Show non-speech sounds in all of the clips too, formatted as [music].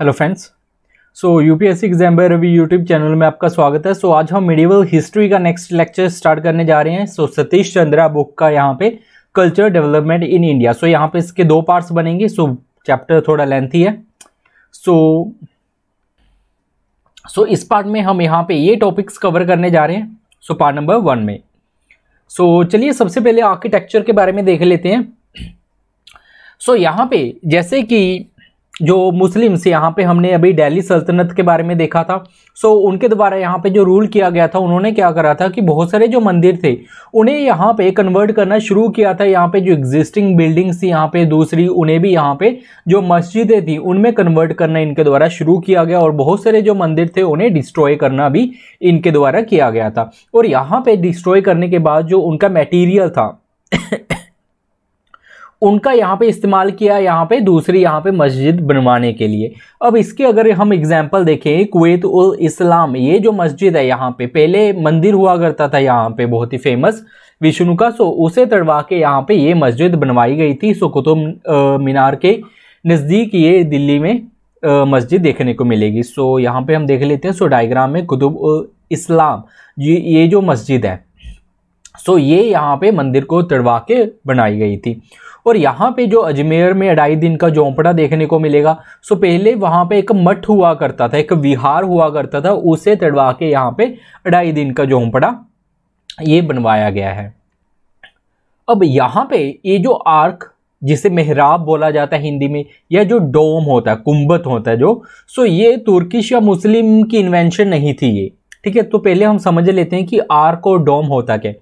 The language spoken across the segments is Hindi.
hello friends so UPSC exam Ravi YouTube channel में आपका स्वागत है सो so, आज हम मेडिवल हिस्ट्री का नेक्स्ट लेक्चर स्टार्ट करने जा रहे हैं so so, Satish Chandra book का यहाँ पे culture development in India so यहाँ पे इसके दो पार्ट्स बनेंगे सो so, चैप्टर थोड़ा लेंथी है सो so, सो so, इस पार्ट में हम यहाँ पे ये टॉपिक्स कवर करने जा रहे हैं सो पार्ट नंबर वन में सो so, चलिए सबसे पहले आर्किटेक्चर के बारे में देख लेते हैं सो so, यहाँ पे जैसे कि जो मुस्लिम्स यहाँ पे हमने अभी दिल्ली सल्तनत के बारे में देखा था सो उनके द्वारा यहाँ पे जो रूल किया गया था उन्होंने क्या करा था कि बहुत सारे जो मंदिर थे उन्हें यहाँ पे कन्वर्ट करना शुरू किया था यहाँ पे जो एग्जिस्टिंग बिल्डिंग्स थी यहाँ पे दूसरी उन्हें भी यहाँ पे जो मस्जिदें थी उनमें कन्वर्ट करना इनके द्वारा शुरू किया गया और बहुत सारे जो मंदिर थे उन्हें डिस्ट्रॉय करना भी इनके द्वारा किया गया था और यहाँ पर डिस्ट्रॉय करने के बाद जो उनका मटीरियल था उनका यहाँ पे इस्तेमाल किया यहाँ पे दूसरी यहाँ पे मस्जिद बनवाने के लिए अब इसके अगर हम एग्जाम्पल देखें कुवैत उल इस्लाम ये जो मस्जिद है यहाँ पे पहले मंदिर हुआ करता था यहाँ पे बहुत ही फेमस विष्णु का सो उसे तड़वा के यहाँ पे ये मस्जिद बनवाई गई थी सो कुतुब मीनार के नज़दीक ये दिल्ली में मस्जिद देखने को मिलेगी सो यहाँ पर हम देख लेते हैं सो डाइग्राम में कुतुब इस्लाम ये ये जो मस्जिद है सो ये यहाँ पर मंदिर को तड़वा के बनाई गई थी और यहाँ पे जो अजमेर में अढ़ाई दिन का झोंपड़ा देखने को मिलेगा सो पहले वहाँ पे एक मठ हुआ करता था एक विहार हुआ करता था उसे तड़वा के यहाँ पे अढ़ाई दिन का झोंपड़ा ये बनवाया गया है अब यहाँ पे ये जो आर्क जिसे मेहराब बोला जाता है हिंदी में या जो डोम होता है कुंभत होता है जो सो ये तुर्किश या मुस्लिम की इन्वेंशन नहीं थी ये ठीक है तो पहले हम समझ लेते हैं कि आर्क और डोम होता क्या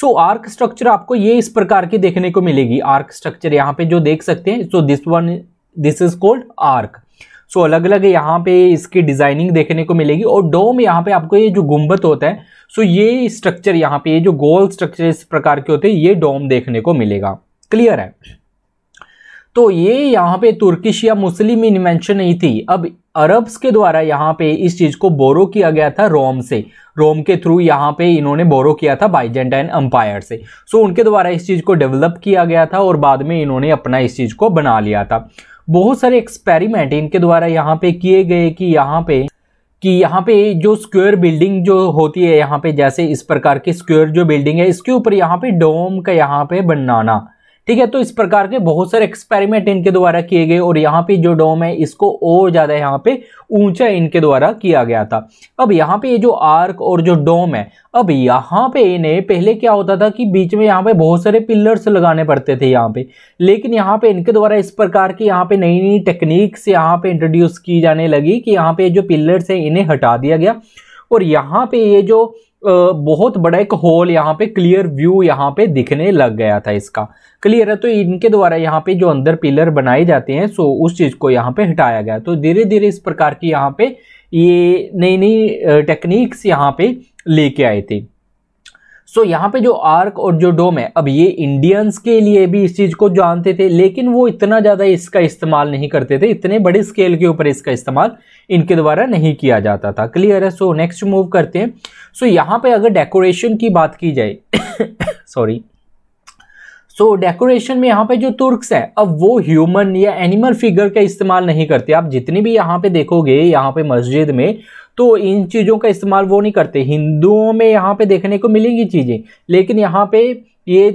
सो आर्क स्ट्रक्चर आपको ये इस प्रकार की देखने को मिलेगी आर्क स्ट्रक्चर यहाँ पे जो देख सकते हैं so this one this is called arch so अलग अलग यहाँ पे इसकी डिजाइनिंग देखने को मिलेगी और डोम यहाँ पे आपको ये जो गुम्बत होता है सो ये स्ट्रक्चर यहाँ पे ये जो गोल स्ट्रक्चर इस प्रकार के होते हैं ये डोम देखने को मिलेगा क्लियर है तो ये यहाँ पे तुर्किश या मुस्लिम इन्वेंशन नहीं थी अब अरब्स के द्वारा यहाँ पे इस चीज को बोरो किया गया था रोम से रोम के थ्रू यहाँ पे इन्होंने बोरो किया था बाइजेंटाइन अंपायर से सो so, उनके द्वारा इस चीज़ को डेवलप किया गया था और बाद में इन्होंने अपना इस चीज़ को बना लिया था बहुत सारे एक्सपेरिमेंट इनके द्वारा यहाँ पे किए गए कि यहाँ पे कि यहाँ पे जो स्क्वेयर बिल्डिंग जो होती है यहाँ पे जैसे इस प्रकार की स्क्वेयर जो बिल्डिंग है इसके ऊपर यहाँ पे डोम का यहाँ पे बनाना ठीक है तो इस प्रकार के बहुत सारे एक्सपेरिमेंट इनके द्वारा किए गए और यहाँ पे जो डोम है इसको और ज़्यादा यहाँ पे ऊंचा इनके द्वारा किया गया था अब यहाँ पे ये जो आर्क और जो डोम है अब यहाँ पे इन्हें पहले क्या होता था कि बीच में यहाँ पे बहुत सारे पिलर्स लगाने पड़ते थे यहाँ पे लेकिन यहाँ पे इनके द्वारा इस प्रकार की यहाँ पे नई नई टेक्निक्स यहाँ पे इंट्रोड्यूस की जाने लगी कि यहाँ पे जो पिलर्स है इन्हें हटा दिया गया और यहाँ पे ये जो बहुत बड़ा एक होल यहाँ पे क्लियर व्यू यहाँ पे दिखने लग गया था इसका क्लियर है तो इनके द्वारा यहाँ पे जो अंदर पिलर बनाए जाते हैं सो उस चीज़ को यहाँ पे हटाया गया तो धीरे धीरे इस प्रकार की यहाँ पे ये नई नई टेक्निक्स यहाँ पे लेके आए थे सो so, यहाँ पे जो आर्क और जो डोम है अब ये इंडियंस के लिए भी इस चीज़ को जानते थे लेकिन वो इतना ज़्यादा इसका इस्तेमाल नहीं करते थे इतने बड़े स्केल के ऊपर इसका इस्तेमाल इनके द्वारा नहीं किया जाता था क्लियर है सो नेक्स्ट मूव करते हैं सो so, यहाँ पे अगर डेकोरेशन की बात की जाए सॉरी [coughs] सो so, डेकोरेशन में यहाँ पे जो तुर्कस है अब वो ह्यूमन या एनिमल फिगर का इस्तेमाल नहीं करते आप जितनी भी यहाँ पे देखोगे यहाँ पे मस्जिद में तो इन चीज़ों का इस्तेमाल वो नहीं करते हिंदुओं में यहाँ पे देखने को मिलेंगी चीज़ें लेकिन यहाँ पे ये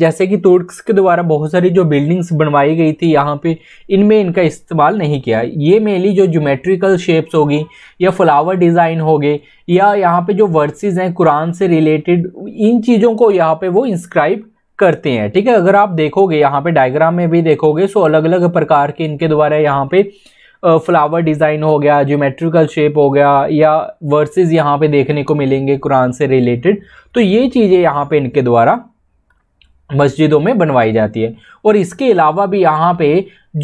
जैसे कि तुर्कस के द्वारा बहुत सारी जो बिल्डिंग्स बनवाई गई थी यहाँ पे इनमें इनका इस्तेमाल नहीं किया ये मेनली जो जोमेट्रिकल शेप्स होगी या फ्लावर डिज़ाइन हो गए या यहाँ पे जो वर्सेस हैं कुरान से रिलेटेड इन चीज़ों को यहाँ पे वो इंस्क्राइब करते हैं ठीक है अगर आप देखोगे यहाँ पे डायग्राम में भी देखोगे सो अलग अलग प्रकार के इनके द्वारा यहाँ पे फ्लावर डिज़ाइन हो गया ज्योमेट्रिकल शेप हो गया या वर्सेस यहाँ पे देखने को मिलेंगे कुरान से रिलेटेड तो ये चीज़ें यहाँ पे इनके द्वारा मस्जिदों में बनवाई जाती है और इसके अलावा भी यहाँ पे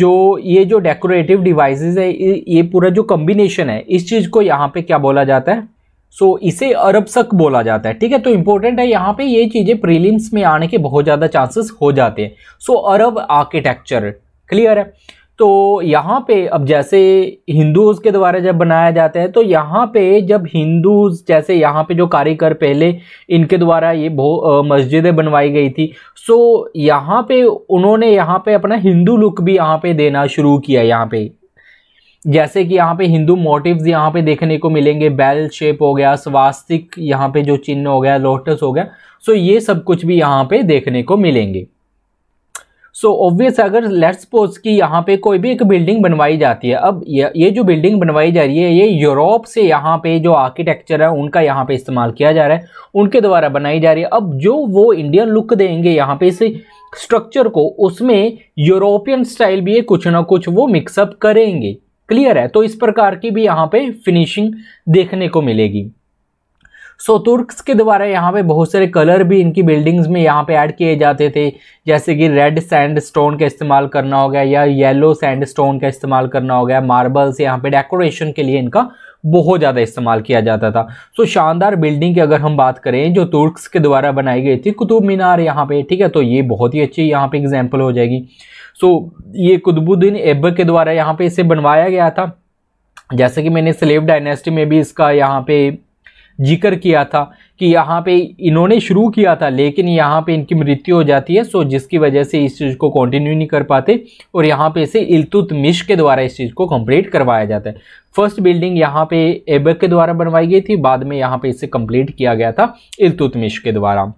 जो ये जो डेकोरेटिव डिवाइसेस है ये पूरा जो कम्बिनेशन है इस चीज़ को यहाँ पे क्या बोला जाता है सो so, इसे अरब शक बोला जाता है ठीक है तो इंपॉर्टेंट है यहाँ पे ये चीज़ें प्रीलिम्स में आने के बहुत ज़्यादा चांसेस हो जाते हैं सो so, अरब आर्किटेक्चर क्लियर है तो यहाँ पे अब जैसे हिंदूज के द्वारा जब बनाया जाता है तो यहाँ पे जब हिंदूज जैसे यहाँ पे जो कारीगर पहले इनके द्वारा ये बहुत मस्जिदें बनवाई गई थी सो यहाँ पे उन्होंने यहाँ पे अपना हिंदू लुक भी यहाँ पे देना शुरू किया यहाँ पे जैसे कि यहाँ पे हिंदू मोटिव्स यहाँ पे देखने को मिलेंगे बेल शेप हो गया स्वास्तिक यहाँ पे जो चिन्ह हो गया लोटस हो गया सो ये सब कुछ भी यहाँ पे देखने को मिलेंगे सो so, ऑब्वियस अगर लेट्स सपोज कि यहाँ पे कोई भी एक बिल्डिंग बनवाई जाती है अब ये ये जो बिल्डिंग बनवाई जा रही है ये यूरोप से यहाँ पे जो आर्किटेक्चर है उनका यहाँ पे इस्तेमाल किया जा रहा है उनके द्वारा बनाई जा रही है अब जो वो इंडियन लुक देंगे यहाँ पे इस स्ट्रक्चर को उसमें यूरोपियन स्टाइल भी है कुछ ना कुछ वो मिक्सअप करेंगे क्लियर है तो इस प्रकार की भी यहाँ पे फिनिशिंग देखने को मिलेगी सो तुर्क्स के द्वारा यहाँ पे बहुत सारे कलर भी इनकी बिल्डिंग्स में यहाँ पे ऐड किए जाते थे जैसे कि रेड सैंड स्टोन का इस्तेमाल करना हो गया या येलो सैंड स्टोन का इस्तेमाल करना हो गया मार्बल्स यहाँ पे डेकोरेशन के लिए इनका बहुत ज़्यादा इस्तेमाल किया जाता था सो शानदार बिल्डिंग की अगर हम बात करें जो तुर्क्स के द्वारा बनाई गई थी कुतुब मीनार यहाँ पे ठीक है तो ये बहुत ही अच्छी यहाँ पर एग्जाम्पल हो जाएगी सो ये कुतुबुद्दीन ऐबक के द्वारा यहाँ पे इसे बनवाया गया था जैसे कि मैंने स्लेव डायनेस्टी में भी इसका यहाँ पे जिक्र किया था कि यहाँ पे इन्होंने शुरू किया था लेकिन यहाँ पे इनकी मृत्यु हो जाती है सो जिसकी वजह से इस चीज़ को कंटिन्यू नहीं कर पाते और यहाँ पे इसे इल्तुतमिश के द्वारा इस चीज़ को कंप्लीट करवाया जाता है फर्स्ट बिल्डिंग यहाँ पे एबक के द्वारा बनवाई गई थी बाद में यहाँ पे इसे कंप्लीट किया गया था इल्तुतमिश के द्वारा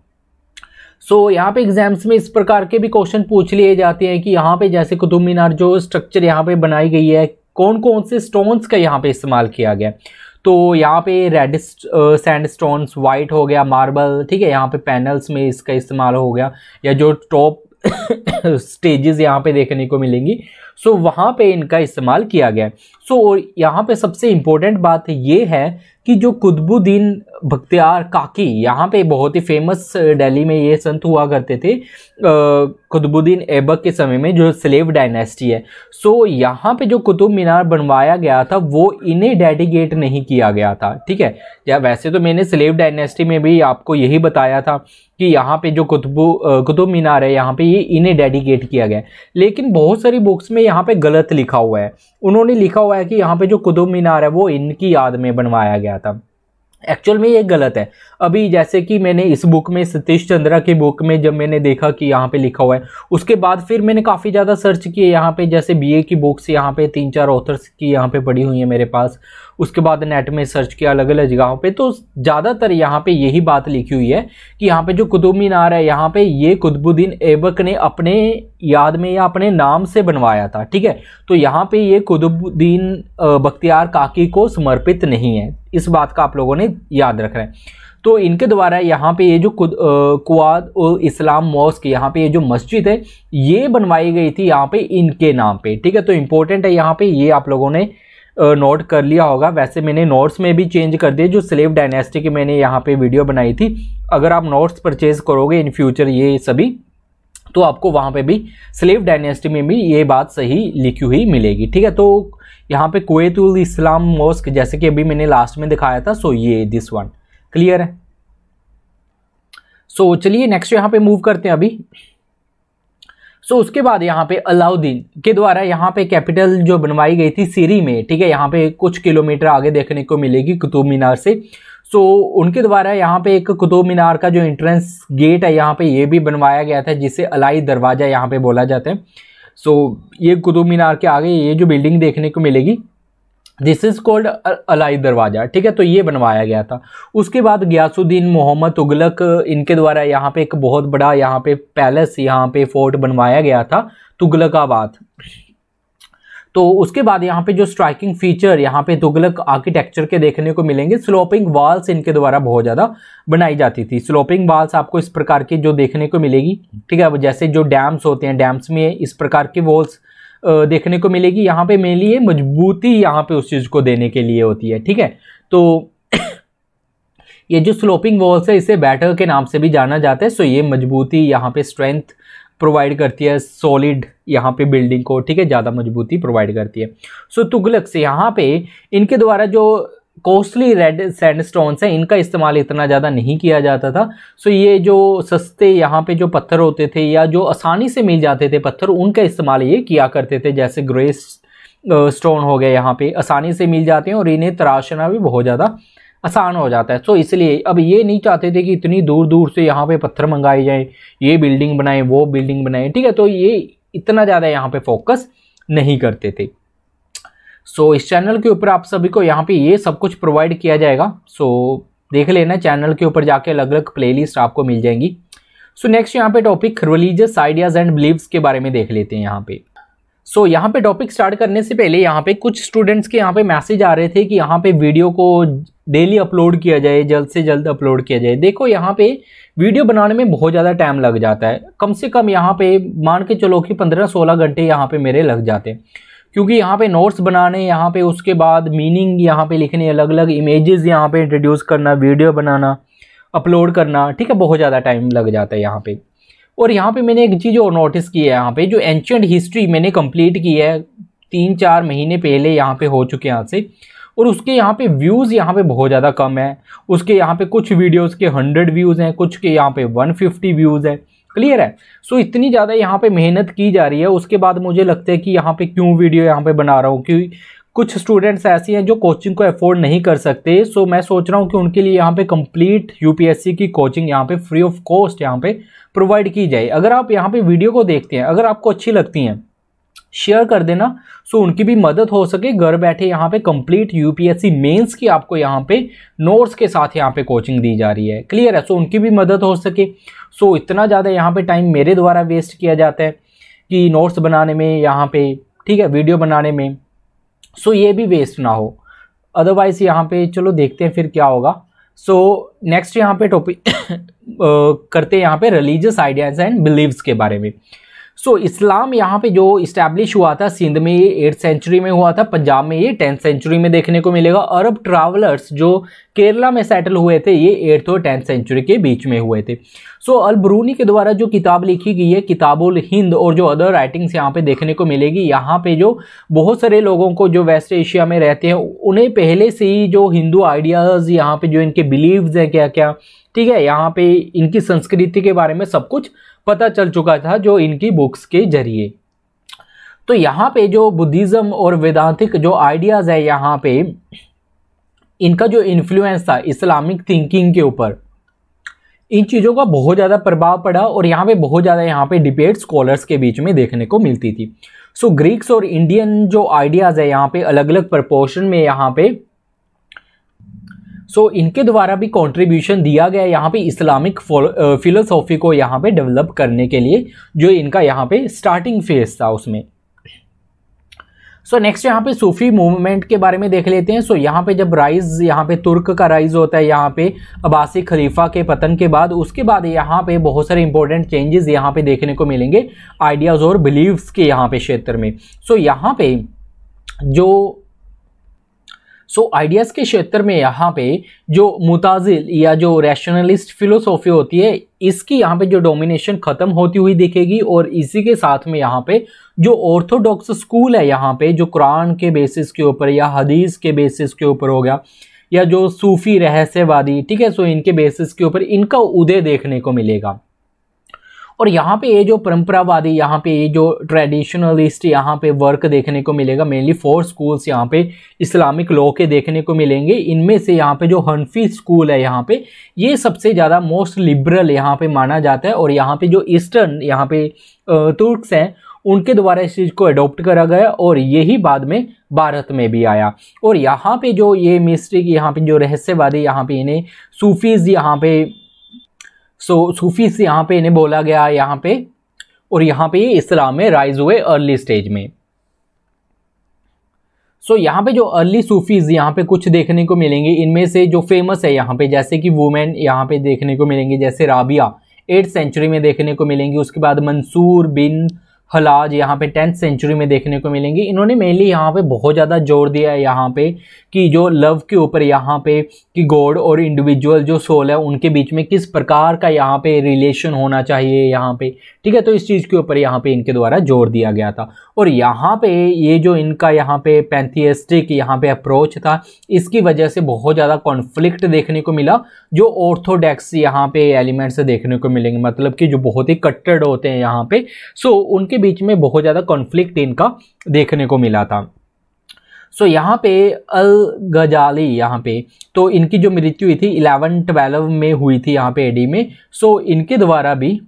सो so, यहाँ पे एग्जाम्स में इस प्रकार के भी क्वेश्चन पूछ लिए जाते हैं कि यहाँ पे जैसे कुतुब मीनार जो स्ट्रक्चर यहाँ पे बनाई गई है कौन कौन से स्टोन्स का यहाँ पे इस्तेमाल किया गया तो यहाँ पे रेड सैंड स्टोन्स वाइट हो गया मार्बल ठीक है यहाँ पे पैनल्स में इसका इस्तेमाल हो गया या जो टॉप स्टेजेस [coughs] यहाँ पे देखने को मिलेंगी सो so, वहाँ पे इनका इस्तेमाल किया गया सो so, यहाँ पे सबसे इम्पोर्टेंट बात ये है कि जो कुतुबुद्दीन भक्तियार काकी यहाँ पे बहुत ही फेमस दिल्ली में ये संत हुआ करते थे कुतुबुद्दीन ऐबक के समय में जो स्लेव डायनेस्टी है सो यहाँ पे जो कुतुब मीनार बनवाया गया था वो इन्हें डेडिकेट नहीं किया गया था ठीक है या वैसे तो मैंने स्लेव डायनेस्टी में भी आपको यही बताया था कि यहाँ पे जो कुतुबु कुतुब मीनार है यहाँ पे ये इन्हें डेडिकेट किया गया लेकिन बहुत सारी बुक्स में यहाँ पे गलत लिखा हुआ है उन्होंने लिखा हुआ है कि यहाँ पे जो कुतुब मीनार है वो इनकी याद में बनवाया गया था एक्चुअल में ये गलत है अभी जैसे कि मैंने इस बुक में सतीश चंद्रा की बुक में जब मैंने देखा कि यहाँ पे लिखा हुआ है उसके बाद फिर मैंने काफ़ी ज़्यादा सर्च किए यहाँ पे जैसे बीए की बुक्स यहाँ पे तीन चार ऑथर्स की यहाँ पे पड़ी हुई है मेरे पास उसके बाद नेट में सर्च किया अलग अलग जगहों पे तो ज़्यादातर यहाँ पे यही बात लिखी हुई है कि यहाँ पे जो कुतुब मीनार है यहाँ पे ये कुतुबुद्दीन ऐबक ने अपने याद में या अपने नाम से बनवाया था ठीक है तो यहाँ पे ये कुतुबुद्दीन बख्तियार काकी को समर्पित नहीं है इस बात का आप लोगों ने याद रखना है तो इनके द्वारा यहाँ पे ये जो कुआद इस्लाम मॉस्क यहाँ पे ये जो मस्जिद है ये बनवाई गई थी यहाँ पे इनके नाम पे ठीक है तो इम्पोर्टेंट है यहाँ पे ये आप लोगों ने नोट कर लिया होगा वैसे मैंने नोट्स में भी चेंज कर दिए जो स्लेव डायनेस्टी की मैंने यहाँ पे वीडियो बनाई थी अगर आप नोट्स परचेज करोगे इन फ्यूचर ये सभी तो आपको वहाँ पे भी स्लेव डायनेस्टी में भी ये बात सही लिखी हुई मिलेगी ठीक है तो यहाँ पे कुत इस्लाम मोस्क जैसे कि अभी मैंने लास्ट में दिखाया था सो ये दिस वन क्लियर है सो चलिए नेक्स्ट यहाँ पे मूव करते हैं अभी सो so, उसके बाद यहाँ पे अलाउद्दीन के द्वारा यहाँ पे कैपिटल जो बनवाई गई थी सीरी में ठीक है यहाँ पे कुछ किलोमीटर आगे देखने को मिलेगी कुतुब मीनार से सो so, उनके द्वारा यहाँ पे एक कुतुब मीनार का जो एंट्रेंस गेट है यहाँ पे ये भी बनवाया गया था जिसे अलाई दरवाज़ा यहाँ पे बोला जाता है सो so, ये कुतुब मीनार के आगे ये जो बिल्डिंग देखने को मिलेगी दिस इज़ कॉल्ड अलाई दरवाज़ा ठीक है तो ये बनवाया गया था उसके बाद गयासुद्दीन मोहम्मद तुगलक इनके द्वारा यहाँ पे एक बहुत बड़ा यहाँ पे पैलेस यहाँ पे फोर्ट बनवाया गया था तुगलकाबाद तो उसके बाद यहाँ पे जो स्ट्राइकिंग फीचर यहाँ पे तुगलक आर्किटेक्चर के देखने को मिलेंगे स्लोपिंग वॉल्स इनके द्वारा बहुत ज़्यादा बनाई जाती थी स्लोपिंग वॉल्स आपको इस प्रकार की जो देखने को मिलेगी ठीक है जैसे जो डैम्स होते हैं डैम्स में इस प्रकार के वॉल्स देखने को मिलेगी यहाँ पे मेनली ये मजबूती यहाँ पे उस चीज़ को देने के लिए होती है ठीक है तो [coughs] ये जो स्लोपिंग वॉल्स है इसे बैटर के नाम से भी जाना जाता है सो ये मजबूती यहाँ पे स्ट्रेंथ प्रोवाइड करती है सॉलिड यहाँ पे बिल्डिंग को ठीक है ज़्यादा मजबूती प्रोवाइड करती है सो तुगलक से यहाँ पे इनके द्वारा जो कॉस्टली रेड सैंड हैं इनका इस्तेमाल इतना ज़्यादा नहीं किया जाता था सो ये जो सस्ते यहाँ पे जो पत्थर होते थे या जो आसानी से मिल जाते थे पत्थर उनका इस्तेमाल ये किया करते थे जैसे ग्रेस स्टोन हो गए यहाँ पे आसानी से मिल जाते हैं और इन्हें तराशना भी बहुत ज़्यादा आसान हो जाता है सो इसलिए अब ये नहीं चाहते थे कि इतनी दूर दूर से यहाँ पर पत्थर मंगाए जाएँ ये बिल्डिंग बनाएँ वो बिल्डिंग बनाएँ ठीक है तो ये इतना ज़्यादा यहाँ पर फोकस नहीं करते थे सो so, इस चैनल के ऊपर आप सभी को यहाँ पे ये सब कुछ प्रोवाइड किया जाएगा सो so, देख लेना चैनल के ऊपर जाके अलग अलग प्लेलिस्ट आपको मिल जाएंगी सो नेक्स्ट यहाँ पे topic religious ideas and beliefs के बारे में देख लेते हैं यहाँ पे सो so, यहाँ पे टॉपिक स्टार्ट करने से पहले यहाँ पे कुछ स्टूडेंट्स के यहाँ पे मैसेज आ रहे थे कि यहाँ पे वीडियो को डेली अपलोड किया जाए जल्द से जल्द अपलोड किया जाए देखो यहाँ पे वीडियो बनाने में बहुत ज़्यादा टाइम लग जाता है कम से कम यहाँ पे मान के चलो कि पंद्रह सोलह घंटे यहाँ पे मेरे लग जाते हैं क्योंकि यहाँ पे नोट्स बनाने यहाँ पे उसके बाद मीनिंग यहाँ पे लिखने अलग अलग इमेजेस यहाँ पे इंट्रोड्यूस करना वीडियो बनाना अपलोड करना ठीक है बहुत ज़्यादा टाइम लग जाता है यहाँ पे और यहाँ पे मैंने एक चीज़ और नोटिस की है यहाँ पे जो एंशंट हिस्ट्री मैंने कंप्लीट की है तीन चार महीने पहले यहाँ पर हो चुके यहाँ से और उसके यहाँ पे व्यूज़ यहाँ पे बहुत ज़्यादा कम है उसके यहाँ पे कुछ वीडियोस के हंड्रेड व्यूज़ हैं कुछ के यहाँ पे वन फिफ्टी व्यूज़ हैं क्लियर है सो so, इतनी ज़्यादा यहाँ पे मेहनत की जा रही है उसके बाद मुझे लगता है कि यहाँ पे क्यों वीडियो यहाँ पे बना रहा हूँ क्योंकि कुछ स्टूडेंट्स ऐसे हैं जो कोचिंग को अफोर्ड नहीं कर सकते सो so, मैं सोच रहा हूँ कि उनके लिए यहाँ पे कंप्लीट यूपीएससी की कोचिंग यहाँ पे फ्री ऑफ कॉस्ट यहाँ पे प्रोवाइड की जाए अगर आप यहाँ पे वीडियो को देखते हैं अगर आपको अच्छी लगती हैं शेयर कर देना सो उनकी भी मदद हो सके घर बैठे यहाँ पे कंप्लीट यूपीएससी मेंस की आपको यहाँ पे नोट्स के साथ यहाँ पे कोचिंग दी जा रही है क्लियर है सो उनकी भी मदद हो सके सो इतना ज़्यादा यहाँ पे टाइम मेरे द्वारा वेस्ट किया जाता है कि नोट्स बनाने में यहाँ पे ठीक है वीडियो बनाने में सो ये भी वेस्ट ना हो अदरवाइज़ यहाँ पे चलो देखते हैं फिर क्या होगा सो नेक्स्ट यहाँ पे टॉपिक [coughs] करते हैं यहाँ पे रिलीजियस आइडियाज़ एंड बिलीव्स के बारे में सो so, इस्लाम यहाँ पे जो इस्टेब्लिश हुआ था सिंध में ये एट्थ सेंचुरी में हुआ था पंजाब में ये टेंथ सेंचुरी में देखने को मिलेगा अरब ट्रैवलर्स जो केरला में सेटल हुए थे ये एट्थ और टेंथ सेंचुरी के बीच में हुए थे सो so, अलबरूनी के द्वारा जो किताब लिखी गई है किताबुल हिंद और जो अदर राइटिंग्स यहाँ पे देखने को मिलेगी यहाँ पे जो बहुत सारे लोगों को जो वेस्ट एशिया में रहते हैं उन्हें पहले से ही जो हिंदू आइडियाज़ यहाँ पर जो इनके बिलीव्स हैं क्या क्या ठीक है यहाँ पर इनकी संस्कृति के बारे में सब कुछ पता चल चुका था जो इनकी बुक्स के जरिए तो यहाँ पे जो बुद्धिज़्म और वेदांतिक जो आइडियाज़ है यहाँ पे इनका जो इन्फ्लुएंस था इस्लामिक थिंकिंग के ऊपर इन चीज़ों का बहुत ज़्यादा प्रभाव पड़ा और यहाँ पे बहुत ज़्यादा यहाँ पे डिबेट स्कॉलर्स के बीच में देखने को मिलती थी सो so, ग्रीक्स और इंडियन जो आइडियाज़ है यहाँ पे अलग अलग प्रपोर्शन में यहाँ पे सो so, इनके द्वारा भी कंट्रीब्यूशन दिया गया यहाँ पे इस्लामिक फिलोसॉफी को यहाँ पे डेवलप करने के लिए जो इनका यहाँ पे स्टार्टिंग फेज था उसमें सो so, नेक्स्ट यहाँ पे सूफी मूवमेंट के बारे में देख लेते हैं सो so, यहाँ पे जब राइज यहाँ पे तुर्क का राइज होता है यहाँ पे अबासी खलीफा के पतन के बाद उसके बाद यहाँ पे बहुत सारे इंपॉर्टेंट चेंजेस यहाँ पे देखने को मिलेंगे आइडियाज़ और बिलीव्स के यहाँ पे क्षेत्र में सो so, यहाँ पे जो सो आइडियाज़ के क्षेत्र में यहाँ पे जो मुताजिल या जो रैशनलिस्ट फिलोसॉफी होती है इसकी यहाँ पे जो डोमिनेशन ख़त्म होती हुई दिखेगी और इसी के साथ में यहाँ पे जो ऑर्थोडॉक्स स्कूल है यहाँ पे जो कुरान के बेसिस के ऊपर या हदीस के बेसिस के ऊपर हो गया या जो सूफ़ी रहस्यवादी ठीक है सो इनके बेसिस के ऊपर इनका उदय देखने को मिलेगा और यहाँ पे ये जो परंपरावादी यहाँ पे ये जो ट्रेडिशनलिस्ट यहाँ पे वर्क देखने को मिलेगा मेनली फोर स्कूल्स यहाँ पे इस्लामिक लॉ के देखने को मिलेंगे इनमें से यहाँ पे जो हनफी स्कूल है यहाँ पे ये सबसे ज़्यादा मोस्ट लिबरल यहाँ पे माना जाता है और यहाँ पे जो ईस्टर्न यहाँ पे तुर्क्स हैं उनके द्वारा इस चीज़ को अडोप्ट करा गया और यही बाद में भारत में भी आया और यहाँ पे जो ये मिस्ट्री यहाँ पे जो रहस्यवादी यहाँ पे इन्हें सूफीज़ यहाँ पे सो सूफीस यहाँ पे इन्हें बोला गया यहाँ पे और यहाँ पे इस्लाम में राइज हुए अर्ली स्टेज में सो so, यहाँ पे जो अर्ली सूफीज़ यहाँ पे कुछ देखने को मिलेंगे इनमें से जो फेमस है यहाँ पे जैसे कि वुमेन यहाँ पे देखने को मिलेंगे जैसे राबिया एट सेंचुरी में देखने को मिलेंगी उसके बाद मंसूर बिन हलाज यहाँ पे टेंथ सेंचुरी में देखने को मिलेंगी इन्होंने मेनली यहाँ पे बहुत ज़्यादा जोर दिया है यहाँ पे कि जो लव के ऊपर यहाँ पे कि गॉड और इंडिविजुअल जो सोल है उनके बीच में किस प्रकार का यहाँ पे रिलेशन होना चाहिए यहाँ पे ठीक है तो इस चीज़ के ऊपर यहाँ पे इनके द्वारा जोर दिया गया था और यहाँ पे ये जो इनका यहाँ पे पैंथियस्टिक यहाँ पे अप्रोच था इसकी वजह से बहुत ज़्यादा कॉन्फ्लिक्ट देखने को मिला जो ऑर्थोडॉक्स यहाँ पे एलिमेंट्स देखने को मिलेंगे मतलब कि जो बहुत ही कट्टर होते हैं यहाँ पे सो उनके बीच में बहुत ज़्यादा कॉन्फ्लिक्ट इनका देखने को मिला था सो so, यहाँ पे अल गजाली यहाँ पे तो इनकी जो मृत्यु हुई थी इलेवन ट्वेल्व में हुई थी यहाँ पे एडी में सो so, इनके द्वारा भी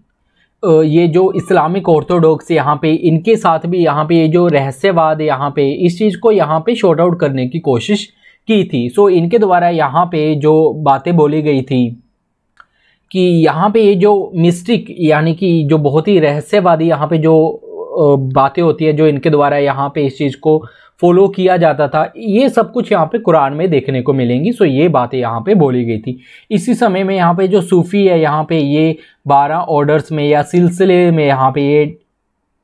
ये जो इस्लामिक ऑर्थोडॉक्स यहाँ पे इनके साथ भी यहाँ पे ये जो रहस्यवाद यहाँ पे इस चीज़ को यहाँ पे शॉर्ट आउट करने की कोशिश की थी सो इनके द्वारा यहाँ पे जो बातें बोली गई थी कि यहाँ पे ये जो मिस्टिक यानी कि जो बहुत ही रहस्यवादी यहाँ पे जो बातें होती है जो इनके द्वारा यहाँ पे इस चीज़ को फॉलो किया जाता था ये सब कुछ यहाँ पे कुरान में देखने को मिलेंगी सो ये बातें यहाँ पे बोली गई थी इसी समय में यहाँ पे जो सूफ़ी है यहाँ पे ये बारह ऑर्डर्स में या सिलसिले में यहाँ पे ये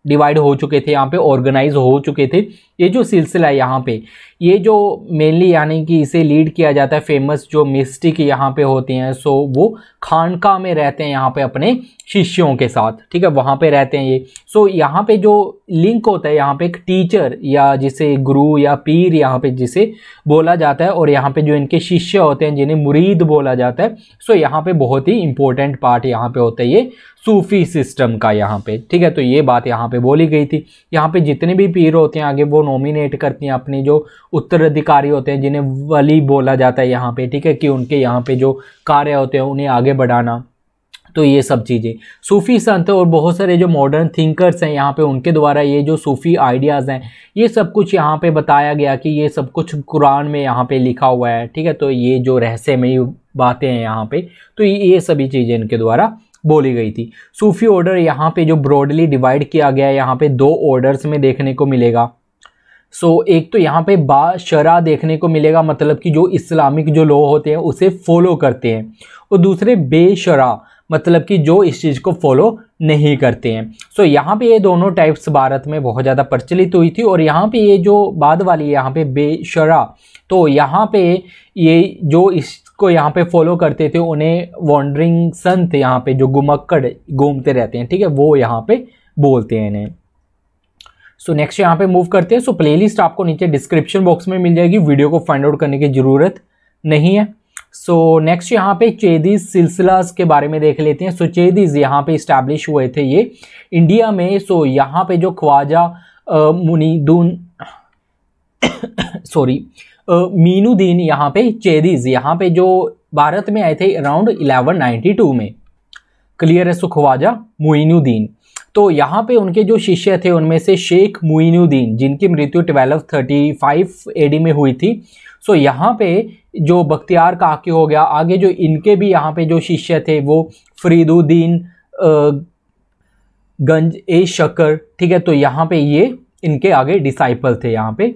डिवाइड हो चुके थे यहाँ पे ऑर्गेनाइज हो चुके थे ये जो सिलसिला है यहाँ पे ये जो मेनली यानी कि इसे लीड किया जाता है फेमस जो मिस्टिक यहाँ पे होते हैं सो वो खानका में रहते हैं यहाँ पे अपने शिष्यों के साथ ठीक है वहाँ पे रहते हैं ये सो यहाँ पे जो लिंक होता है यहाँ पे एक टीचर या जिसे गुरु या पीर यहाँ पे जिसे बोला जाता है और यहाँ पे जो इनके शिष्य होते हैं जिन्हें मुरीद बोला जाता है सो यहाँ पे बहुत ही इंपॉर्टेंट पार्ट यहाँ पे होता है ये सूफी सिस्टम का यहाँ पे ठीक है तो ये बात यहाँ पे बोली गई थी यहाँ पे जितने भी पीर होते हैं आगे वो नॉमिनेट करती हैं अपने जो उत्तराधिकारी होते हैं जिन्हें वली बोला जाता है यहाँ पे ठीक है कि उनके यहाँ पे जो कार्य होते हैं उन्हें आगे बढ़ाना तो ये सब चीज़ें सूफ़ी संत और बहुत सारे जो मॉडर्न थिंकर्स हैं यहाँ पे उनके द्वारा ये जो सूफ़ी आइडियाज़ हैं ये सब कुछ यहाँ पे बताया गया कि ये सब कुछ कुरान में यहाँ पे लिखा हुआ है ठीक है तो ये जो रहस्यमयी बातें हैं यहाँ पे तो ये सभी चीज़ें इनके द्वारा बोली गई थी सूफी ऑर्डर यहाँ पे जो ब्रॉडली डिवाइड किया गया है यहाँ पे दो ऑर्डर्स में देखने को मिलेगा सो so, एक तो यहाँ पे बा शरा देखने को मिलेगा मतलब कि जो इस्लामिक जो लॉ होते हैं उसे फॉलो करते हैं और दूसरे बेशरा मतलब कि जो इस चीज़ को फॉलो नहीं करते हैं सो so, यहाँ पे ये दोनों टाइप्स भारत में बहुत ज़्यादा प्रचलित हुई थी और यहाँ पे ये जो बाद वाली यहाँ पे बेशरा तो यहाँ पे ये जो इस को यहाँ पे फॉलो करते थे उन्हें वॉन्ड्रिंग सन थे यहाँ पे जो गुमक्कड़ घूमते रहते हैं ठीक है वो यहाँ पे बोलते हैं इन्हें सो नेक्स्ट यहाँ पे मूव करते हैं सो so, प्लेलिस्ट आपको नीचे डिस्क्रिप्शन बॉक्स में मिल जाएगी वीडियो को फाइंड आउट करने की ज़रूरत नहीं है सो so, नेक्स्ट यहाँ पे चेदीज सिलसिलास के बारे में देख लेते हैं सो so, चेदीज यहाँ पे इस्टेब्लिश हुए थे ये इंडिया में सो so, यहाँ पे जो ख्वाजा मुनीदून सॉरी [coughs] मीनुद्दीन यहाँ पे चेरीज यहाँ पे जो भारत में आए थे अराउंड 1192 में क्लियर है सुखवाजा मुइनुद्दीन तो यहाँ पे उनके जो शिष्य थे उनमें से शेख मुइनुद्दीन जिनकी मृत्यु 1235 डी में हुई थी सो यहाँ पे जो बख्तियार काकी हो गया आगे जो इनके भी यहाँ पे जो शिष्य थे वो फरीदुद्दीन गंज ए शकर ठीक है तो यहाँ पे ये इनके आगे डिसाइपल थे यहाँ पे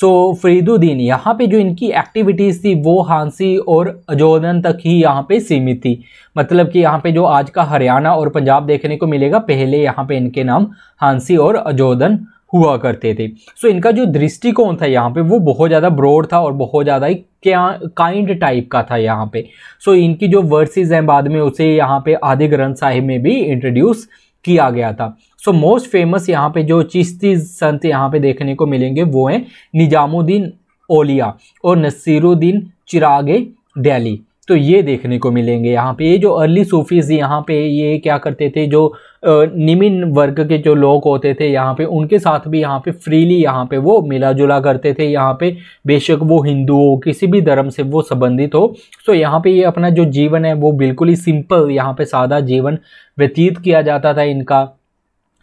सो फरीदुद्दीन यहाँ पे जो इनकी एक्टिविटीज़ थी वो हांसी और अजोधन तक ही यहाँ पे सीमित थी मतलब कि यहाँ पे जो आज का हरियाणा और पंजाब देखने को मिलेगा पहले यहाँ पे इनके नाम हांसी और अजोधन हुआ करते थे सो so, इनका जो दृष्टिकोण था यहाँ पे वो बहुत ज़्यादा ब्रॉड था और बहुत ज़्यादा ही क्या काइंड टाइप का था यहाँ पे सो so, इनकी जो वर्सेज हैं बाद में उसे यहाँ पे आदि ग्रंथ साहिब में भी इंट्रोड्यूस किया गया था सो मोस्ट फेमस यहाँ पे जो चिश्ती संत यहाँ पे देखने को मिलेंगे वो हैं निजामुद्दीन ओलिया और नसीरुद्दीन चिरागे दिल्ली तो ये देखने को मिलेंगे यहाँ पे ये जो अर्ली सूफीज़ यहाँ पे ये क्या करते थे जो निमिन वर्ग के जो लोग होते थे यहाँ पे उनके साथ भी यहाँ पे फ्रीली यहाँ पे वो मिला जुला करते थे यहाँ पे बेशक वो हिंदू हो किसी भी धर्म से वो संबंधित हो सो यहाँ पे ये अपना जो जीवन है वो बिल्कुल ही सिंपल यहाँ पे सादा जीवन व्यतीत किया जाता था इनका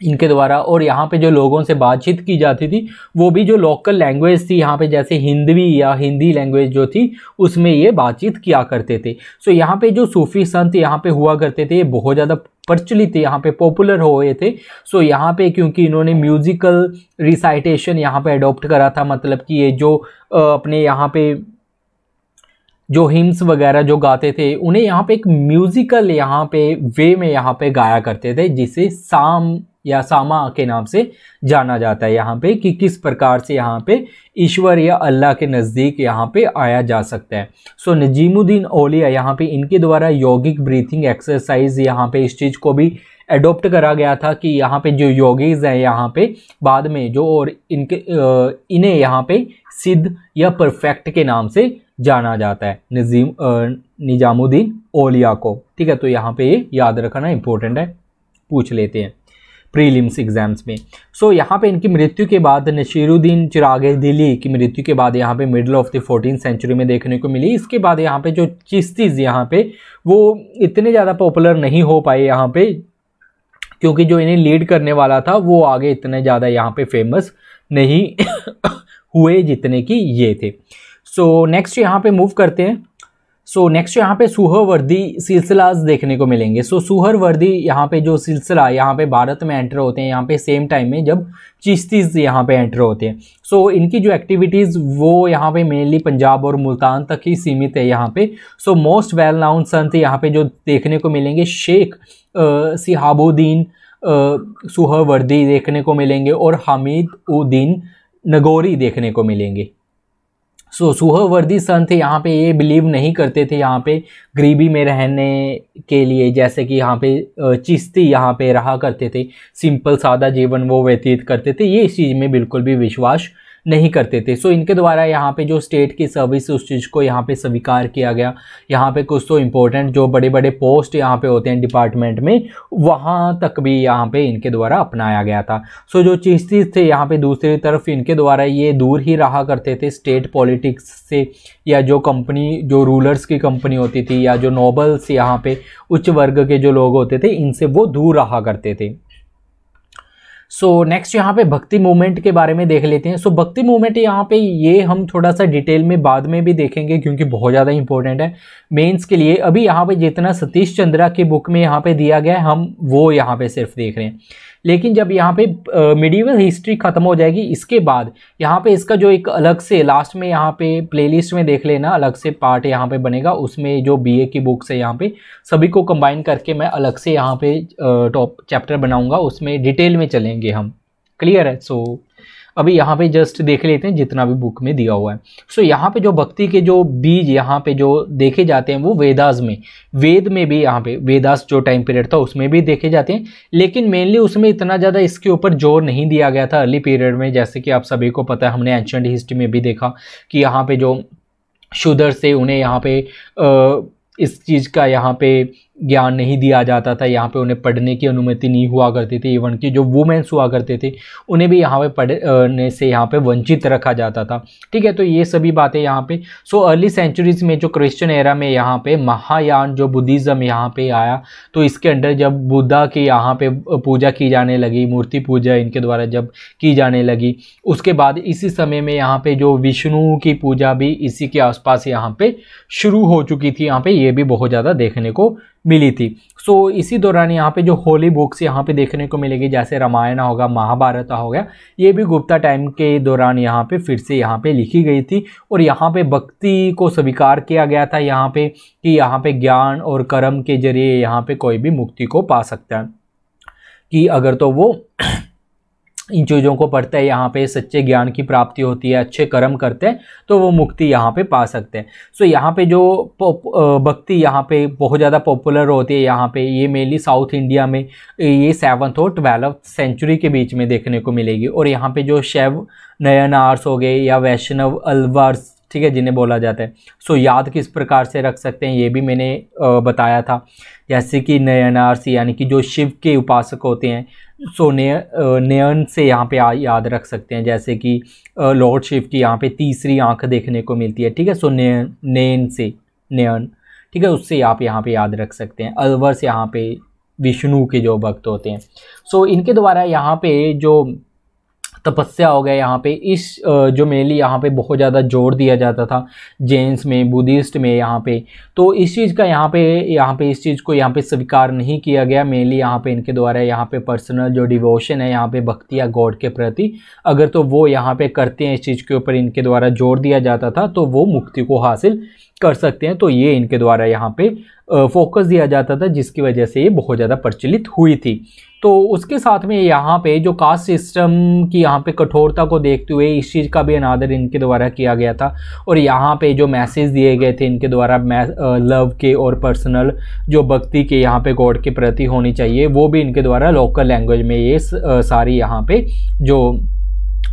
इनके द्वारा और यहाँ पे जो लोगों से बातचीत की जाती थी वो भी जो लोकल लैंग्वेज थी यहाँ पे जैसे हिंदवी या हिंदी लैंग्वेज जो थी उसमें ये बातचीत किया करते थे सो यहाँ पे जो सूफ़ी संत यहाँ पे हुआ करते थे ये बहुत ज़्यादा प्रचलित यहाँ पे पॉपुलर हो गए थे सो यहाँ पे क्योंकि इन्होंने म्यूज़िकल रिसाइटेशन यहाँ पे अडोप्ट करा था मतलब कि ये जो अपने यहाँ पे जो हिम्स वगैरह जो गाते थे उन्हें यहाँ पे एक म्यूज़िकल यहाँ पे वे में यहाँ पे गाया करते थे जिसे साम या सामा के नाम से जाना जाता है यहाँ पे कि किस प्रकार से यहाँ पे ईश्वर या अल्लाह के नज़दीक यहाँ पे आया जा सकता है सो so, नजीमुद्दीन ओलिया यहाँ पे इनके द्वारा यौगिक ब्रीथिंग एक्सरसाइज यहाँ पे इस चीज़ को भी एडोप्ट करा गया था कि यहाँ पे जो योगीज हैं यहाँ पे बाद में जो और इनके इन्हें यहाँ पे सिद्ध या परफेक्ट के नाम से जाना जाता है नजीम निजामुद्दीन ओलिया को ठीक है तो यहाँ पे ये याद रखना इम्पोर्टेंट है पूछ लेते हैं प्रीलिम्स एग्ज़ाम्स में सो so, यहाँ पे इनकी मृत्यु के बाद नशीरुद्दीन चिरागे दिल्ली की मृत्यु के बाद यहाँ पे middle of the fourteen century में देखने को मिली इसके बाद यहाँ पे जो चिश्तीज़ यहाँ पे वो इतने ज़्यादा पॉपुलर नहीं हो पाए यहाँ पे क्योंकि जो इन्हें लीड करने वाला था वो आगे इतने ज़्यादा यहाँ पे फेमस नहीं [coughs] हुए जितने कि ये थे सो नेक्स्ट यहाँ पे मूव करते हैं सो तो नेक्स्ट यहाँ पे सुहरवर्दी सिलसिला देखने को मिलेंगे सो so, सुहरवर्दी यहाँ पे जो सिलसिला यहाँ पे भारत में एंटर होते हैं यहाँ पे सेम टाइम में जब चिश्तीज यहाँ पे एंटर होते हैं सो so, इनकी जो एक्टिविटीज़ वो यहाँ पे मेनली पंजाब और मुल्तान तक ही सीमित है यहाँ पे सो मोस्ट वेल नाउन संत यहाँ पे जो देखने को मिलेंगे शेख सिहाबुद्दीन सुहरवर्दी देखने को मिलेंगे और हामिद उद्दीन नगोरी देखने को मिलेंगे सो सुहवर्दी सन थे यहाँ पे ये बिलीव नहीं करते थे यहाँ पे गरीबी में रहने के लिए जैसे कि यहाँ पे चिश्ती यहाँ पे रहा करते थे सिंपल सादा जीवन वो व्यतीत करते थे ये इस चीज़ में बिल्कुल भी विश्वास नहीं करते थे सो इनके द्वारा यहाँ पे जो स्टेट की सर्विस उस चीज़ को यहाँ पे स्वीकार किया गया यहाँ पे कुछ तो इम्पोर्टेंट जो बड़े बड़े पोस्ट यहाँ पे होते हैं डिपार्टमेंट में वहाँ तक भी यहाँ पे इनके द्वारा अपनाया गया था सो जो चीज़ थे यहाँ पे दूसरी तरफ इनके द्वारा ये दूर ही रहा करते थे स्टेट पॉलिटिक्स से या जो कंपनी जो रूलर्स की कंपनी होती थी या जो नोबल्स यहाँ पे उच्च वर्ग के जो लोग होते थे इनसे वो दूर रहा करते थे सो so, नेक्स्ट यहाँ पे भक्ति मूवमेंट के बारे में देख लेते हैं सो so, भक्ति मूवमेंट यहाँ पे ये हम थोड़ा सा डिटेल में बाद में भी देखेंगे क्योंकि बहुत ज़्यादा इंपॉर्टेंट है मेंस के लिए अभी यहाँ पे जितना सतीश चंद्रा की बुक में यहाँ पे दिया गया है हम वो यहाँ पे सिर्फ देख रहे हैं लेकिन जब यहाँ पे मिडीवल हिस्ट्री ख़त्म हो जाएगी इसके बाद यहाँ पे इसका जो एक अलग से लास्ट में यहाँ पे प्लेलिस्ट में देख लेना अलग से पार्ट यहाँ पे बनेगा उसमें जो बीए की बुक्स है यहाँ पे सभी को कंबाइन करके मैं अलग से यहाँ पे टॉप चैप्टर बनाऊँगा उसमें डिटेल में चलेंगे हम क्लियर है सो so, अभी यहाँ पे जस्ट देख लेते हैं जितना भी बुक में दिया हुआ है सो so, यहाँ पे जो भक्ति के जो बीज यहाँ पे जो देखे जाते हैं वो वेदास में वेद में भी यहाँ पे वेदास जो टाइम पीरियड था उसमें भी देखे जाते हैं लेकिन मेनली उसमें इतना ज़्यादा इसके ऊपर जोर नहीं दिया गया था अर्ली पीरियड में जैसे कि आप सभी को पता है हमने एंशंट हिस्ट्री में भी देखा कि यहाँ पे जो शुदर से उन्हें यहाँ पे आ, इस चीज़ का यहाँ पे ज्ञान नहीं दिया जाता था यहाँ पे उन्हें पढ़ने की अनुमति नहीं हुआ करती थी इवन कि जो वुमेन्स हुआ करते थे उन्हें भी यहाँ पे पढ़ने से यहाँ पे वंचित रखा जाता था ठीक है तो ये सभी बातें यहाँ पे सो अर्ली सेंचुरीज में जो क्रिश्चियन एरा में यहाँ पे महायान जो बुद्धिज़्म यहाँ पे आया तो इसके अंडर जब बुद्धा की यहाँ पर पूजा की जाने लगी मूर्ति पूजा इनके द्वारा जब की जाने लगी उसके बाद इसी समय में यहाँ पर जो विष्णु की पूजा भी इसी के आसपास यहाँ पर शुरू हो चुकी थी यहाँ पर ये भी बहुत ज़्यादा देखने को मिली थी सो so, इसी दौरान यहाँ पे जो होली बुक्स यहाँ पे देखने को मिलेगी जैसे रामायण होगा महाभारत हो गया ये भी गुप्ता टाइम के दौरान यहाँ पे फिर से यहाँ पे लिखी गई थी और यहाँ पे भक्ति को स्वीकार किया गया था यहाँ पे कि यहाँ पे ज्ञान और कर्म के जरिए यहाँ पे कोई भी मुक्ति को पा सकता है कि अगर तो वो इन चीज़ों को पढ़ते हैं यहाँ पे सच्चे ज्ञान की प्राप्ति होती है अच्छे कर्म करते हैं तो वो मुक्ति यहाँ पे पा सकते हैं सो so, यहाँ पे जो भक्ति यहाँ पे बहुत ज़्यादा पॉपुलर होती है यहाँ पे ये मेनली साउथ इंडिया में ये सेवन्थ और ट्वेल्थ सेंचुरी के बीच में देखने को मिलेगी और यहाँ पे जो शैव नयन आर्स हो गए या वैष्णव अलवर्स ठीक है जिन्हें बोला जाता है सो so, याद किस प्रकार से रख सकते हैं ये भी मैंने बताया था जैसे कि नयनार्स यानी कि जो शिव के उपासक होते हैं सोने नयन uh, से यहाँ पे याद रख सकते हैं जैसे कि लॉर्ड uh, शिव की यहाँ पे तीसरी आंख देखने को मिलती है ठीक है सो नयन नयन से नयन ठीक है उससे आप यहाँ पे याद रख सकते हैं अलवर से यहाँ पे विष्णु के जो भक्त होते हैं सो so, इनके द्वारा यहाँ पे जो तपस्या हो गया यहाँ पे इस जो मेनली यहाँ पे बहुत ज़्यादा जोर दिया जाता था जैंस में बुद्धिस्ट में यहाँ पे तो इस चीज़ का यहाँ पे यहाँ पे इस चीज़ को यहाँ पे स्वीकार नहीं किया गया मेनली यहाँ पे इनके द्वारा यहाँ पे पर्सनल जो डिवोशन है यहाँ पे भक्ति या गॉड के प्रति अगर तो वो यहाँ पे करते हैं इस चीज़ के ऊपर इनके द्वारा जोर दिया जाता था तो वो मुक्ति को हासिल कर सकते हैं तो ये इनके द्वारा यहाँ पे फोकस दिया जाता था जिसकी वजह से ये बहुत ज़्यादा प्रचलित हुई थी तो उसके साथ में यहाँ पे जो कास्ट सिस्टम की यहाँ पे कठोरता को देखते हुए इस चीज़ का भी अनादर इनके द्वारा किया गया था और यहाँ पे जो मैसेज दिए गए थे इनके द्वारा लव के और पर्सनल जो भक्ति के यहाँ पे गॉड के प्रति होनी चाहिए वो भी इनके द्वारा लोकल लैंग्वेज में ये सारी यहाँ पे जो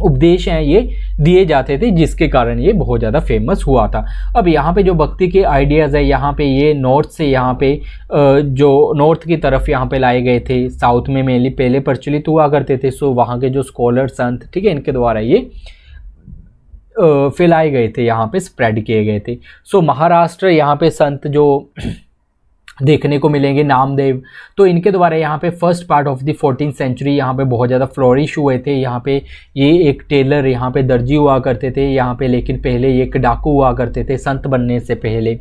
उपदेश हैं ये दिए जाते थे जिसके कारण ये बहुत ज़्यादा फेमस हुआ था अब यहाँ पे जो भक्ति के आइडियाज़ है यहाँ पे ये नॉर्थ से यहाँ पे जो नॉर्थ की तरफ यहाँ पे लाए गए थे साउथ में मेनली पहले प्रचलित हुआ करते थे सो वहाँ के जो स्कॉलर संत ठीक है इनके द्वारा ये फैलाए गए थे यहाँ पे स्प्रेड किए गए थे सो महाराष्ट्र यहाँ पे संत जो देखने को मिलेंगे नामदेव तो इनके द्वारा यहाँ पे first part of the fourteen century यहाँ पे बहुत ज़्यादा फ्लोरिश हुए थे यहाँ पे ये एक टेलर यहाँ पे दर्जी हुआ करते थे यहाँ पे लेकिन पहले ये एक डाकू हुआ करते थे संत बनने से पहले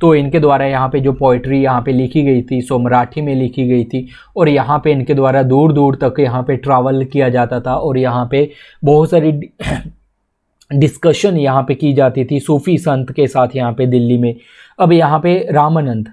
तो इनके द्वारा यहाँ पे जो पोइट्री यहाँ पे लिखी गई थी सो मराठी में लिखी गई थी और यहाँ पे इनके द्वारा दूर दूर तक यहाँ पे ट्रैवल किया जाता था और यहाँ पे बहुत सारी डिस्कशन यहाँ पे की जाती थी सूफ़ी संत के साथ यहाँ पे दिल्ली में अब यहाँ पे रामानंद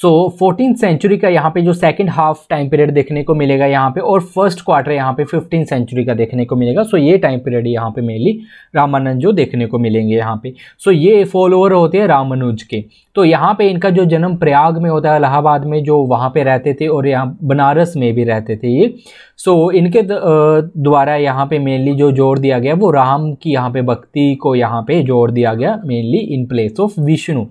सो फोर्टीन सेंचुरी का यहाँ पे जो सेकंड हाफ टाइम पीरियड देखने को मिलेगा यहाँ पे और फर्स्ट क्वार्टर यहाँ पे फिफ्टीन सेंचुरी का देखने को मिलेगा सो so, ये टाइम पीरियड यहाँ पे मेनली रामानंद जो देखने को मिलेंगे यहाँ पे सो so, ये फॉलोअर होते हैं रामानुज के तो यहाँ पे इनका जो जन्म प्रयाग में होता है इलाहाबाद में जो वहाँ पे रहते थे और यहाँ बनारस में भी रहते थे ये सो so, इनके द्वारा यहाँ पे मेनली जो जोड़ दिया गया वो राम की यहाँ पे भक्ति को यहाँ पे जोड़ दिया गया mainly in place of Vishnu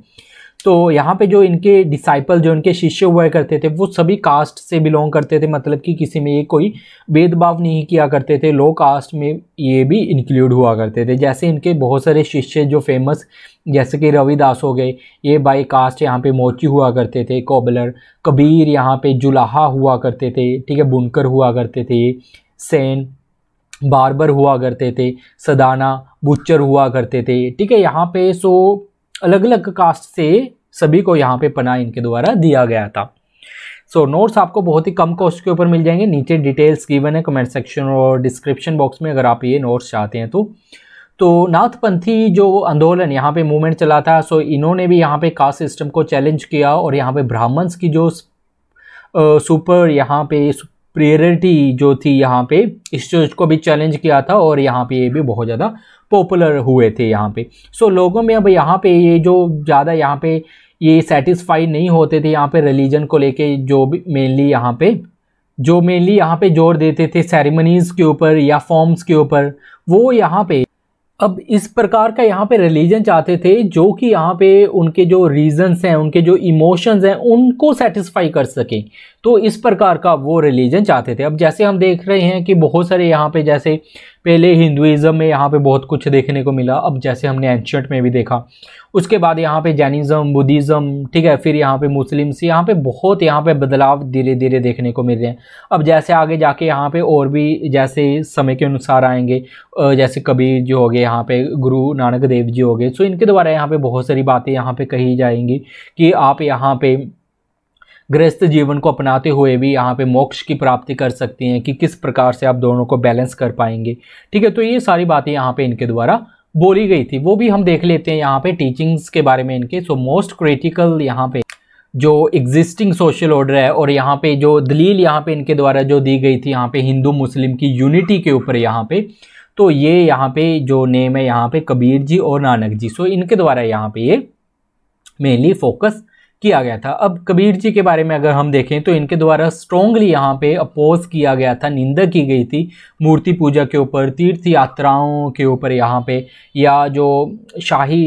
तो यहाँ पे जो इनके डिसाइपल जो इनके शिष्य हुआ करते थे वो सभी कास्ट से बिलोंग करते थे मतलब कि किसी में ये कोई भेदभाव नहीं किया करते थे लो कास्ट में ये भी इंक्लूड हुआ करते थे जैसे इनके बहुत सारे शिष्य जो फेमस जैसे कि रविदास हो गए ये बाई कास्ट यहाँ पे मोची हुआ करते थे कोबलर कबीर यहाँ पे जुलाहा हुआ करते थे ठीक है बुनकर हुआ करते थे सेन बारबर हुआ करते थे सदाना बुच्चर हुआ करते थे ठीक है यहाँ पे सो अलग अलग कास्ट से सभी को यहाँ पे पना इनके द्वारा दिया गया था सो so, नोट्स आपको बहुत ही कम कॉस्ट के ऊपर मिल जाएंगे नीचे डिटेल्स गिवन है कमेंट सेक्शन और डिस्क्रिप्शन बॉक्स में अगर आप ये नोट्स चाहते हैं तो तो नाथपंथी जो आंदोलन यहाँ पे मूवमेंट चला था सो इन्होंने भी यहाँ पे कास्ट सिस्टम को चैलेंज किया और यहाँ पे ब्राह्मण्स की जो सुपर यहाँ पे प्रेयरिटी जो थी यहाँ पे इस चीज़ को भी चैलेंज किया था और यहाँ पे ये भी बहुत ज़्यादा पॉपुलर हुए थे यहाँ पे सो so, लोगों में अब यहाँ पे ये जो ज़्यादा यहाँ पे ये सेटिस्फाई नहीं होते थे यहाँ पे रिलीजन को लेके जो भी मेनली यहाँ पे जो मेनली यहाँ पे जोर देते थे सेरेमनीज़ के ऊपर या फॉर्म्स के ऊपर वो यहाँ पे अब इस प्रकार का यहाँ पे रिलीजन चाहते थे जो कि यहाँ पे उनके जो रीजंस हैं उनके जो इमोशंस हैं उनको सेटिस्फाई कर सकें तो इस प्रकार का वो रिलीजन चाहते थे अब जैसे हम देख रहे हैं कि बहुत सारे यहाँ पे जैसे पहले हिंदुज़म में यहाँ पे बहुत कुछ देखने को मिला अब जैसे हमने एंशंट में भी देखा उसके बाद यहाँ पे जैनिज़म बुद्धिज़्म ठीक है फिर यहाँ पे मुस्लिम्स यहाँ पे बहुत यहाँ पे बदलाव धीरे धीरे देखने को मिल रहे हैं अब जैसे आगे जाके यहाँ पे और भी जैसे समय के अनुसार आएंगे जैसे कबीर जी हो गए यहाँ पे गुरु नानक देव जी हो गए सो इनके द्वारा यहाँ पे बहुत सारी बातें यहाँ पे कही जाएंगी कि आप यहाँ पे गृहस्थ जीवन को अपनाते हुए भी यहाँ पे मोक्ष की प्राप्ति कर सकती हैं कि किस प्रकार से आप दोनों को बैलेंस कर पाएंगे ठीक है तो ये सारी बातें यहाँ पे इनके द्वारा बोली गई थी वो भी हम देख लेते हैं यहाँ पे टीचिंग्स के बारे में इनके सो मोस्ट क्रिटिकल यहाँ पे जो एग्जिस्टिंग सोशल ऑर्डर है और यहाँ पे जो दलील यहाँ पे इनके द्वारा जो दी गई थी यहाँ पे हिंदू मुस्लिम की यूनिटी के ऊपर यहाँ पे तो ये यहाँ पे जो नेम है यहाँ पे कबीर जी और नानक जी सो इनके द्वारा यहाँ पे ये मेनली फोकस किया गया था अब कबीर जी के बारे में अगर हम देखें तो इनके द्वारा स्ट्रोंगली यहाँ पे अपोज किया गया था निंदा की गई थी मूर्ति पूजा के ऊपर तीर्थ यात्राओं के ऊपर यहाँ पे या जो शाही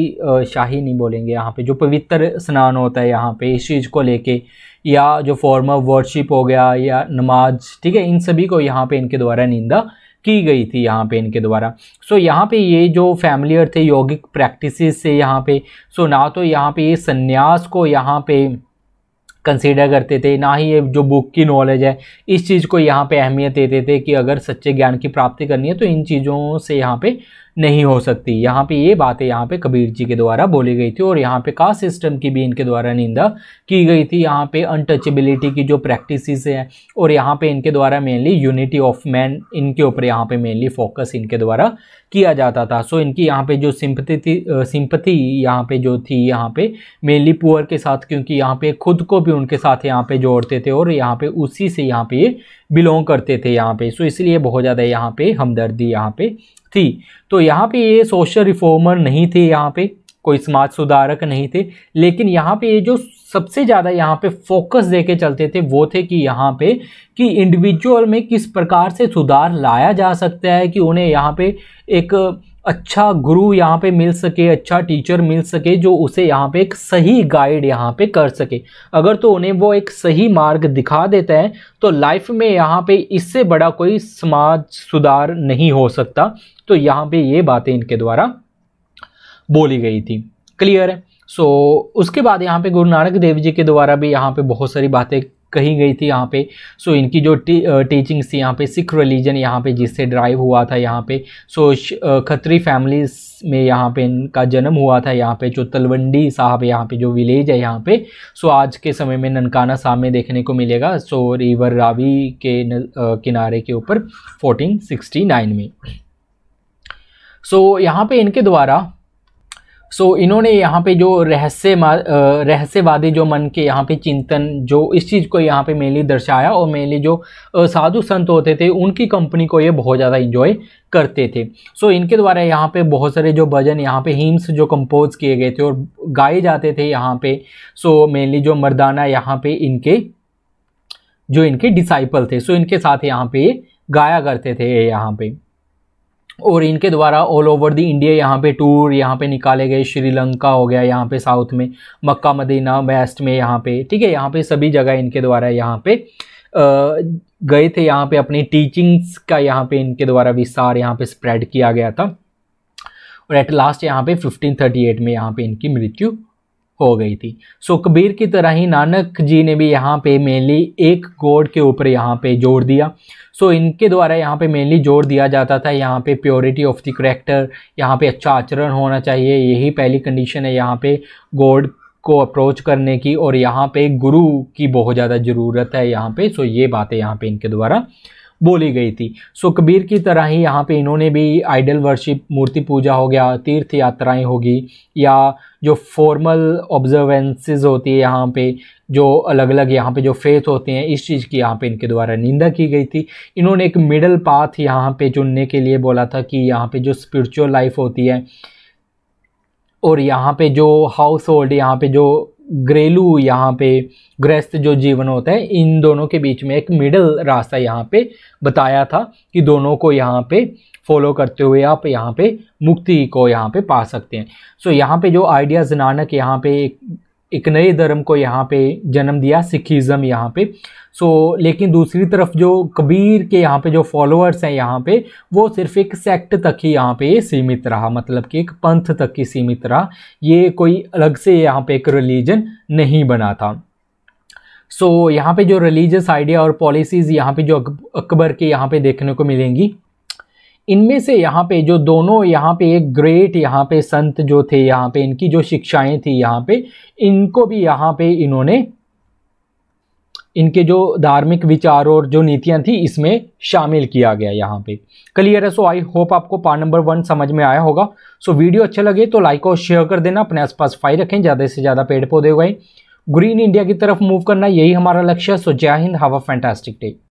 शाही नहीं बोलेंगे यहाँ पे जो पवित्र स्नान होता है यहाँ पे इस चीज़ को लेके या जो फॉर्म ऑफ वर्शिप हो गया या नमाज ठीक है इन सभी को यहाँ पे इनके द्वारा निंदा की गई थी यहाँ पे इनके द्वारा सो so, यहाँ पे ये जो फैमिलियर थे यौगिक प्रैक्टिस से यहाँ पे सो so, ना तो यहाँ पे ये संन्यास को यहाँ पे कंसीडर करते थे ना ही ये जो बुक की नॉलेज है इस चीज़ को यहाँ पे अहमियत देते थे कि अगर सच्चे ज्ञान की प्राप्ति करनी है तो इन चीज़ों से यहाँ पे नहीं हो सकती यहाँ पे ये बातें यहाँ पे कबीर जी के द्वारा बोली गई थी और यहाँ पे कास्ट सिस्टम की भी इनके द्वारा निंदा की गई थी यहाँ पे अनटचेबिलिटी की जो प्रैक्टिसेस हैं और यहाँ पे इनके द्वारा मेनली यूनिटी ऑफ मैन इनके ऊपर यहाँ पे मेनली फोकस इनके द्वारा किया जाता था सो इनकी यहाँ पे जो सिंपति थी सिंपति यहाँ पे जो थी यहाँ पे मेनली पुअर के साथ क्योंकि यहाँ पे खुद को भी उनके साथ यहाँ पे जोड़ते थे और यहाँ पे उसी से यहाँ पे बिलोंग करते थे यहाँ पे सो इसलिए बहुत ज़्यादा यहाँ पे हमदर्दी यहाँ पे थी तो यहाँ पे ये सोशल रिफॉर्मर नहीं थे यहाँ पे कोई समाज सुधारक नहीं थे लेकिन यहाँ पे ये जो सबसे ज़्यादा यहाँ पे फोकस दे के चलते थे वो थे कि यहाँ पे कि इंडिविजुअल में किस प्रकार से सुधार लाया जा सकता है कि उन्हें यहाँ पे एक अच्छा गुरु यहाँ पे मिल सके अच्छा टीचर मिल सके जो उसे यहाँ पे एक सही गाइड यहाँ पे कर सके अगर तो उन्हें वो एक सही मार्ग दिखा देता है तो लाइफ में यहाँ पे इससे बड़ा कोई समाज सुधार नहीं हो सकता तो यहाँ पे ये बातें इनके द्वारा बोली गई थी क्लियर है सो so, उसके बाद यहाँ पे गुरु नानक देव जी के द्वारा भी यहाँ पे बहुत सारी बातें कही गई थी यहाँ पे सो इनकी जो टी, टीचिंग्स थी यहाँ पे सिख रिलीजन यहाँ पे जिससे ड्राइव हुआ था यहाँ पे सो खतरी खत्री में यहाँ पे इनका जन्म हुआ था यहाँ पे जो तलवंडी साहब यहाँ पे जो विलेज है यहाँ पे सो आज के समय में ननकाना साहब में देखने को मिलेगा सो रिवर रावी के न, आ, किनारे के ऊपर 1469 में सो so, यहाँ पे इनके द्वारा सो so, इन्होंने यहाँ पे जो रहस्य रहस्यवादी जो मन के यहाँ पे चिंतन जो इस चीज़ को यहाँ पे मेनली दर्शाया और मेनली जो साधु संत होते थे उनकी कंपनी को ये बहुत ज़्यादा इंजॉय करते थे सो so, इनके द्वारा यहाँ पे बहुत सारे जो भजन यहाँ पे हीम्स जो कंपोज किए गए थे और गाए जाते थे यहाँ पे सो so, मेनली जो मर्दाना यहाँ पे इनके जो इनके डिसाइपल थे सो so, इनके साथ यहाँ पे गाया करते थे यहाँ पे और इनके द्वारा ऑल ओवर द इंडिया यहाँ पे टूर यहाँ पे निकाले गए श्रीलंका हो गया यहाँ पे साउथ में मक्का मदीना वेस्ट में यहाँ पे ठीक है यहाँ पे सभी जगह इनके द्वारा यहाँ पे गए थे यहाँ पे अपनी टीचिंग्स का यहाँ पे इनके द्वारा विस्तार यहाँ पे स्प्रेड किया गया था और एट लास्ट यहाँ पे 1538 में यहाँ पे इनकी मृत्यु हो गई थी सो कबीर की तरह ही नानक जी ने भी यहाँ पे मेनली एक गोड़ के ऊपर यहाँ पे जोर दिया सो इनके द्वारा यहाँ पे मेनली जोर दिया जाता था यहाँ पे प्योरिटी ऑफ द करेक्टर यहाँ पे अच्छा आचरण होना चाहिए यही पहली कंडीशन है यहाँ पे गोड को अप्रोच करने की और यहाँ पे गुरु की बहुत ज़्यादा ज़रूरत है यहाँ पे सो ये बातें यहाँ पे इनके द्वारा बोली गई थी सो कबीर की तरह ही यहाँ पे इन्होंने भी आइडल वर्शिप मूर्ति पूजा हो गया तीर्थ यात्राएं होगी या जो फॉर्मल ऑब्जर्वेंसेज होती है यहाँ पे जो अलग अलग यहाँ पे जो फेथ होते हैं इस चीज़ की यहाँ पे इनके द्वारा निंदा की गई थी इन्होंने एक मिडल पाथ यहाँ पे चुनने के लिए बोला था कि यहाँ पे जो स्पिरिचुअल लाइफ होती है और यहाँ पे जो हाउस होल्ड यहाँ पे जो घरेलू यहाँ पे गृहस्थ जो जीवन होता है इन दोनों के बीच में एक मिडल रास्ता यहाँ पे बताया था कि दोनों को यहाँ पे फॉलो करते हुए आप यहाँ पे मुक्ति को यहाँ पे पा सकते हैं सो so, यहाँ पे जो आइडियाज़ नानक यहाँ पे एक नए धर्म को यहाँ पे जन्म दिया सिखिज़म यहाँ पे सो लेकिन दूसरी तरफ जो कबीर के यहाँ पे जो फॉलोअर्स हैं यहाँ पे वो सिर्फ एक सेक्ट तक ही यहाँ पे सीमित रहा मतलब कि एक पंथ तक ही सीमित रहा ये कोई अलग से यहाँ पे एक रिलीजन नहीं बना था सो so, यहाँ पे जो रिलीजियस आइडिया और पॉलिसीज़ यहाँ पे जो अकबर के यहाँ पे देखने को मिलेंगी इनमें से यहाँ पे जो दोनों यहाँ पे एक ग्रेट यहाँ पे संत जो थे यहाँ पे इनकी जो शिक्षाएं थी यहाँ पे इनको भी यहाँ पे इन्होंने इनके जो धार्मिक विचार और जो नीतियाँ थी इसमें शामिल किया गया यहाँ पे क्लियर है सो आई होप आपको पार्ट नंबर वन समझ में आया होगा सो वीडियो अच्छे लगे तो लाइक और शेयर कर देना अपने आसपास फाई रखें ज़्यादा से ज़्यादा पेड़ पौधे उगाएं ग्रीन इंडिया की तरफ मूव करना यही हमारा लक्ष्य है सो जय हिंद हैव अ फैंटास्टिक डे